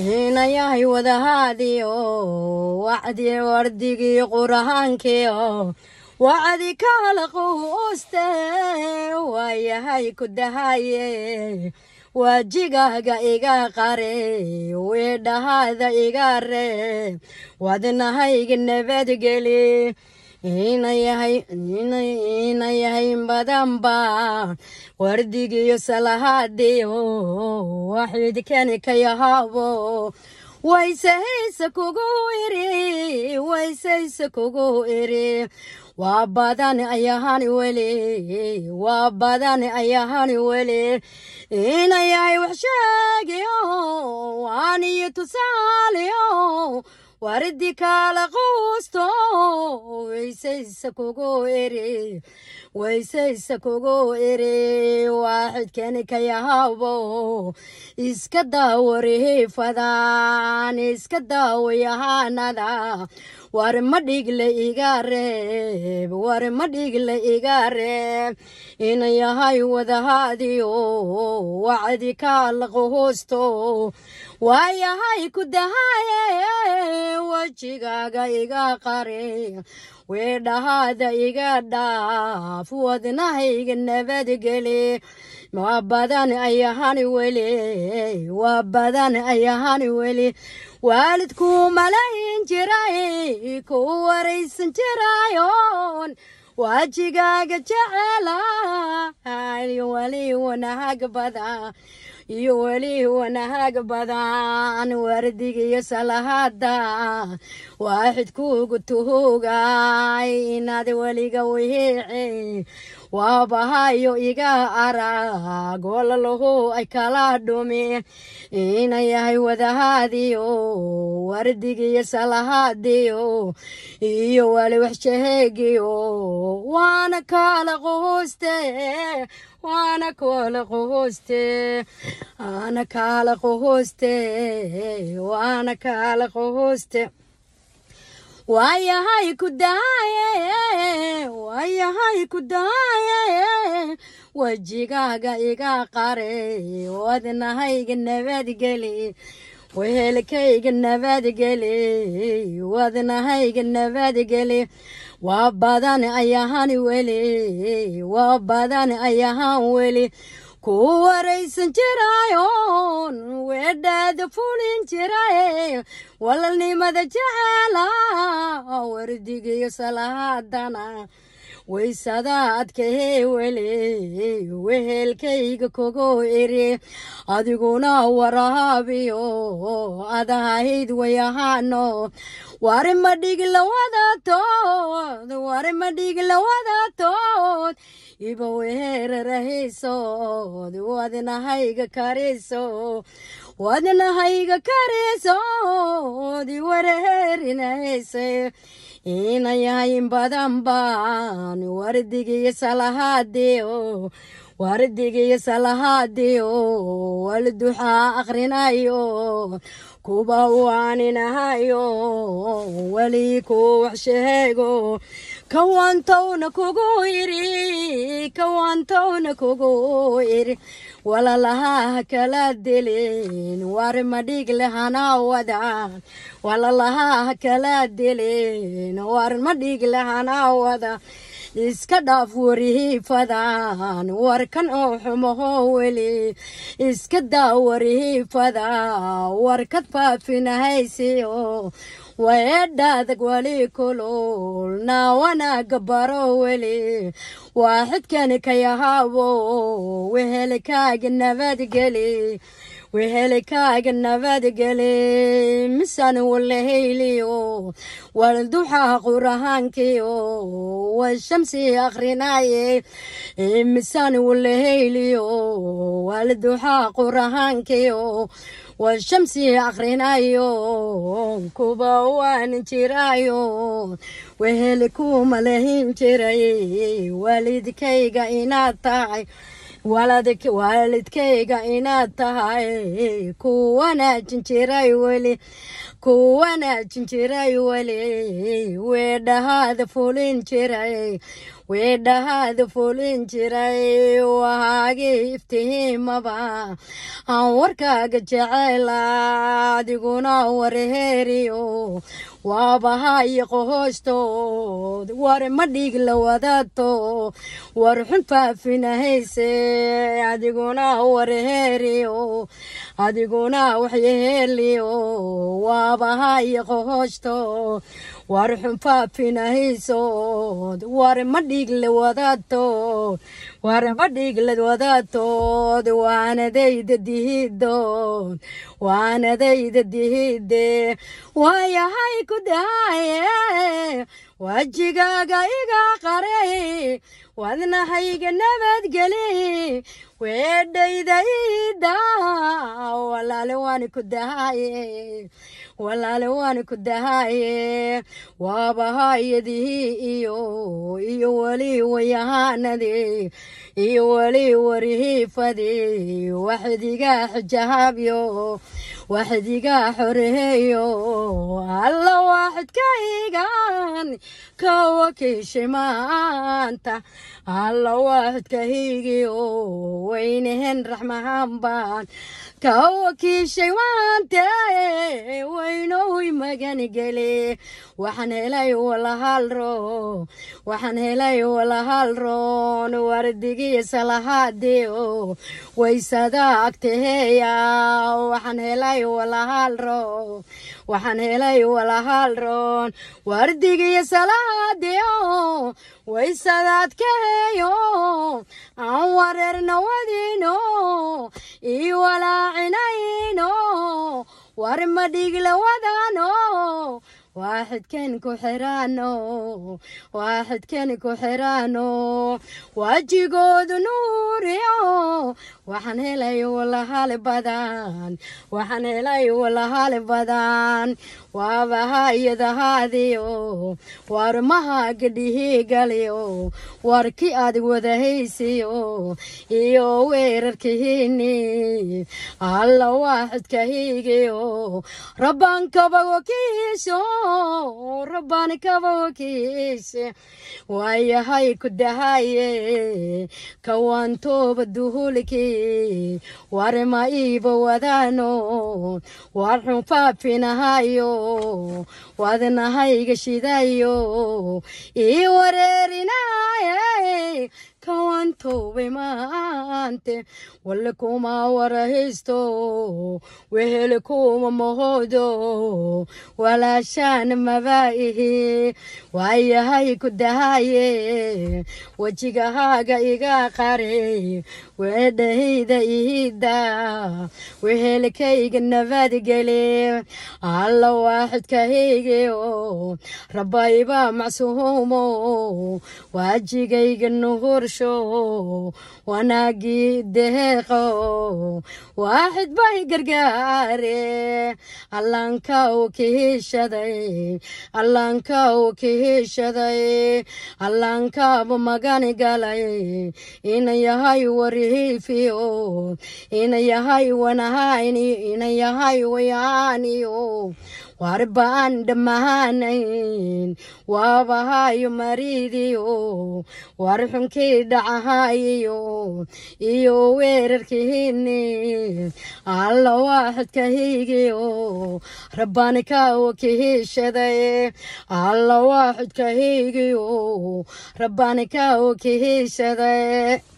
hinayahay wadahaadiio wacdii wardigii qurahaankio wacdi kaalaqow uste waayahay ku dahaye waajigaaga iga qare weedhahaada iga re wadnahayga nabadgeli inayahay badanba wardigiyo salahaadiyo ka yahaabo waysehayse kugu iri waysehayse kugu iri waa badan ayahani weli waa badan ayahani weli inayahay waxsheegiyo waaniyo tusaaliyo waaridii kaala quusto waysaysa kugu ere waysaysa kugu ere waaxidkeeni kayahaabo iska daawarihiifadaan iska daawayahaanada warma dhiigle iga reeb ma dhiigle iga reeb ina yahay wadahaadiyo wacdi kaala quhuusto waayahay ku dahaye wejigaaga iga qari weedhahaada iga dhaaf wadnahayga nabadgeli waa badan ayahani weli waa badan ayahani weli waalidku malahin jiray ku waraysan jiraayoon wajigaaga jecelaay weli wanaag badan iyo weli wanaag badan waardiga salahada waaxid kuugu tuhugay inaad weliga wihiici waabahayo iga araagoolalahoo ay kala dhumi ina yahay wadahaadiyo wardigiyo salahaadiyo iyo wali waxshaheegiyo waana kaala qohoste waana kaala qohoste waana kaala qohoste waana kaala qohoste waayahay ku daaye waayahay ku daaye wejigaaga iga qare wadnahayga nabadgeli wehelkayga nabadgeli wadnahayga nabadgeli waa badan ayahan weli waa badan ayahan weli ku waraysan jiraayoon weedhaada fulin jiraye walalnimada jeceela wardigiyo salaadana waysadaadkahe wele wehelkayga kogo ere adiguna waraabiyo adahayd wayahaano warimadhig lawada tood warimadhig lawada tood iba weerarahayso wadna hayga karayso wadna hayga karayso wadi wareerinahayse inayahay badan baan wardigiyo salahaadiyo wardigiyo salahaadiyo wal duxaa kuba waan inahayo weli ku wax sheego kawantowna kugu iri kawantowna kugu iri walalaha kala dilin war madhig lehana wada walalaha kala dilin war madhig lehana wada iska dhaaf warihiifadan warkan oo xumaho weli iska daa warihiifada warkad faafinahaysiyo waeedhaadag wali kulul naa wanaaga baro weli waa waaxidkani kayahaabo wehelkaaga nabadgeli weheli kaaga nabadgele misan walahayliyo walduxaa qurahaankiyo washamsi akhrinaye misan walahayliyo walduxaa qurahaankiyo washamsi akhrinayo kuba waan jirayo weheli wehele kuumalahin jiray waalidkayga inaad tahay waalidkayga inaad tahay kuwanaajin jiray weli kuwanaajin jiray weli weedhahaada fulin jiray eh weedhahaad fulin jiray wahaagi iftihiimaba warkaaga jecela iguna wareeriyo waabahayo qohoostood ware ma dhiig la wadato war xun faafinahayse adiguna wareeriyo adiguna waxyeeliyo waabahayo qohoosto war xun faafinahaysood ware madhig dhiigle wadaadtood warama dhiiglad wadaadtood waanadayda dihidood waanadayda dihide waayahay ku dahaye wajigaaga iga qare wadnahayga nabadgeli weedhayda iidaa walaale waani ku dahaaye walaale waani ku dahaaye waabahaayadii iyo iyo weli wayahaanadi iyo weli warihiifadi waxidigaa xijahaabyo waxaad iga xoreeyo alla waxaad ka igaan ka maanta allawaadkahigio weynehen raxmahan baan kawakiishay waante weynowy magani gele waxaan helay walahalro waxaan helay walahalroon wardigiisa lahaadeo waysada agtaheya waxaan helay walahaalro waxaan helay walahaal roon salaadeo waysadaad kaheyo aan wareernawadiino ii walaacinayno war madhiiglawadano waaxidkeen ku xiraano waaxidkeen ku xiraano waajigoodu nuuriyo waxaan helay walahali badan waxaan helay walahali badan waabahayadahaadiyo warmaha gadhihii galiyo warkii aad wadahaysiyo iyo weerarkihiini alla waaxidka hiigiyo rabbaankabago rabbani kabokiise waayahay ku dahaye kawaantooba duhulki warema iiba wadaano warxun faafinahayo wadnahayga shidayo ii wareerinaye kawantowe maante wale kuma warahaysto wehele kuma mahoodo walaashaan maba waayahay ku dahaye wajigahaaga iga qare weedhayda ihida wehelkayga nabadgeli alla waaxidkaygiyo rabayba macsuumo waajigayga nuhursho wanaagii deeqo waaxid bay gargaare allaanka u kihishaday allaanka u kihishaday allaankaaba magani galay ina yahay wari dhayfiyo inayahay wanahayni inayahay wayaaniyo warba aan dhammaanayn waabahayo mariidiyo warxunkii dhacahayiyo iyo weerarkihiini alla waaxidka higiyo rabbanikawakihishadaye alla waaxidka higiyo rabbanikawakihishadaye